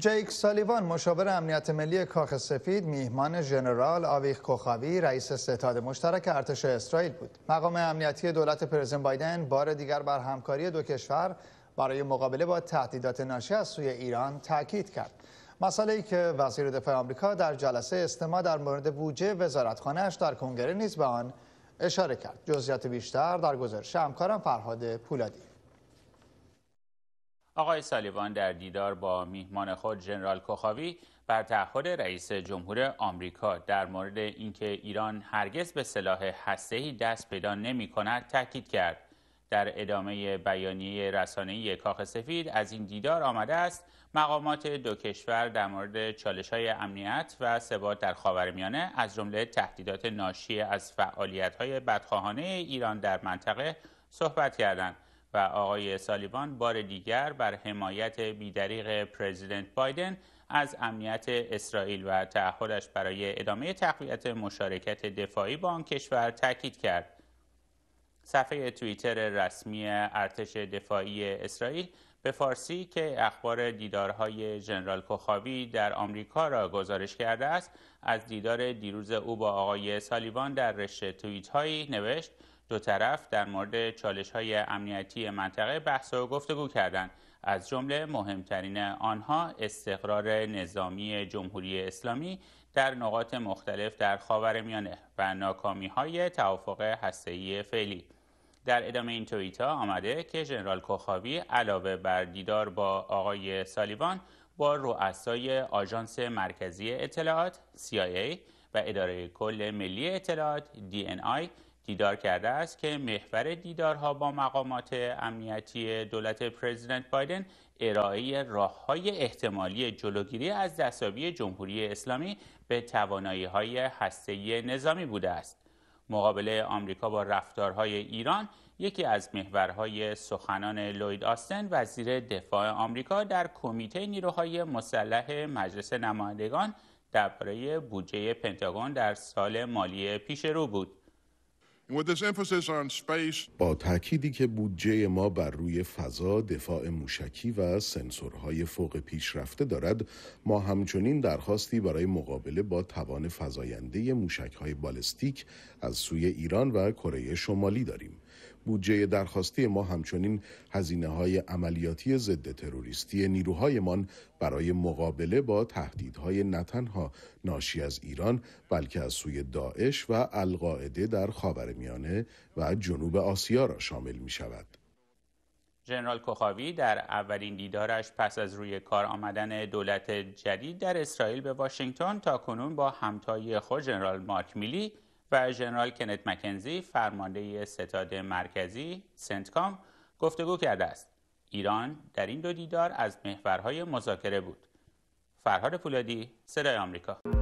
جیک سالیوان مشاور امنیت ملی کاخ سفید میهمان ژنرال آویخ کوخاوی رئیس ستاد مشترک ارتش اسرائیل بود مقام امنیتی دولت پرزیدنت بایدن بار دیگر بر همکاری دو کشور برای مقابله با تهدیدات ناشی از سوی ایران تاکید کرد مسئله ای که وزیر دفاع آمریکا در جلسه استماع در مورد بودجه وزارتخانهاش در کنگره نیز به آن اشاره کرد جزئیات بیشتر در گزارش همکارم فرهاد پولادی آقای سالیوان در دیدار با میهمان خود جنرال کوخاوی بر تعهد رئیس جمهور آمریکا در مورد اینکه ایران هرگز به سلاح هسته‌ای دست پیدا نمی‌کند تاکید کرد. در ادامه بیانیه رسانه‌ای کاخ سفید از این دیدار آمده است مقامات دو کشور در مورد های امنیت و ثبات در خاورمیانه از جمله تهدیدات ناشی از های بدخواهانه ایران در منطقه صحبت کردند. و آقای سالیوان بار دیگر بر حمایت بیدریق پرزیدنت بایدن از امنیت اسرائیل و تعهدش برای ادامه تقویت مشارکت دفاعی با آن کشور تاکید کرد. صفحه توییتر رسمی ارتش دفاعی اسرائیل به فارسی که اخبار دیدارهای ژنرال کوخاوی در آمریکا را گزارش کرده است از دیدار دیروز او با آقای سالیوان در رشته توییت هایی نوشت دو طرف در مورد چالش های امنیتی منطقه بحث و گفتگو کردند از جمله مهمترین آنها استقرار نظامی جمهوری اسلامی در نقاط مختلف در خاورمیانه و ناکامی های توافق هسته‌ای فعلی در ادامه این توییت آمده که ژنرال کوخاوی علاوه بر دیدار با آقای سالیوان با رؤسای آژانس مرکزی اطلاعات CIA و اداره کل ملی اطلاعات DNI دیدار کرده است که محور دیدارها با مقامات امنیتی دولت پرزیدنت بایدن ارائه های احتمالی جلوگیری از دستابی جمهوری اسلامی به توانایی های هسته نظامی بوده است. مقابله آمریکا با رفتارهای ایران یکی از محورهای سخنان لوید آستن وزیر دفاع آمریکا در کمیته نیروهای مسلح مجلس نمایندگان درباره بودجه پنتاگون در سال مالی پیش رو بود. با تأکیدی که بودجه ما بر روی فضا، دفاع موشکی و سنسورهای فوق پیشرفته دارد، ما همچنین درخواستی برای مقابله با توان فزاینده موشکهای بالستیک از سوی ایران و کره شمالی داریم. بودجه درخواستی ما همچنین هزینه های عملیاتی ضد تروریستی نیروهایمان برای مقابله با تهدیدهای نه تنها ناشی از ایران بلکه از سوی داعش و القاعده در خاورمیانه و جنوب آسیا را شامل می شود. ژنرال کوخاوی در اولین دیدارش پس از روی کار آمدن دولت جدید در اسرائیل به واشنگتن تا کنون با همتای خود ژنرال مارک میلی و ژنرال کنت مکنزی فرمانده ستاد مرکزی سنتکام گفتگو کرده است ایران در این دو دیدار از محورهای مذاکره بود فرهاد پولادی صدای آمریکا